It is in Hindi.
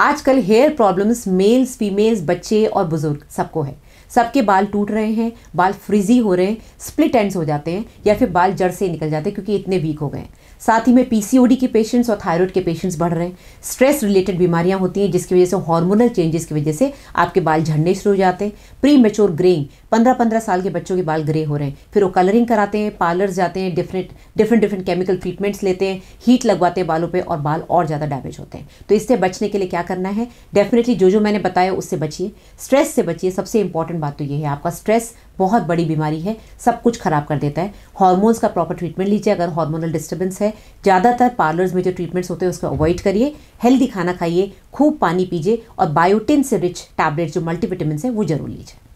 आजकल हेयर प्रॉब्लम्स मेल्स फीमेल्स बच्चे और बुजुर्ग सबको है सबके बाल टूट रहे हैं बाल फ्रिजी हो रहे हैं स्प्लिट एंड्स हो जाते हैं या फिर बाल जड़ से निकल जाते हैं क्योंकि इतने वीक हो गए साथ ही में पीसीओडी के पेशेंट्स और थायराइड के पेशेंट्स बढ़ रहे हैं स्ट्रेस रिलेटेड बीमारियां होती हैं जिसकी वजह से हार्मोनल चेंजेस की वजह से आपके बाल झड़ने शुरू हो जाते हैं प्री मेच्योर ग्रेइंग पंद्रह पंद्रह साल के बच्चों के बाल ग्रे हो रहे हैं फिर वो कलरिंग कराते हैं पार्लर्स जाते हैं different different different chemical treatments लेते हैं हीट लगवाते हैं बालों पर और बाल और ज़्यादा डैमेज होते हैं तो इससे बचने के लिए क्या करना है डेफिनेटली जो जो मैंने बताया उससे बचिए स्ट्रेस से बचिए सबसे इंपॉर्टेंट बात तो ये है आपका स्ट्रेस बहुत बड़ी बीमारी है सब कुछ ख़राब कर देता है हार्मोन्स का प्रॉपर ट्रीटमेंट लीजिए अगर हार्मोनल डिस्टर्बेंस है ज़्यादातर पार्लर्स में जो ट्रीटमेंट्स होते हैं उसको अवॉइड करिए हेल्दी खाना खाइए खूब पानी पीजिए और बायोटिन से रिच टैबलेट जो मल्टीविटामिन है वो जरूर लीजिए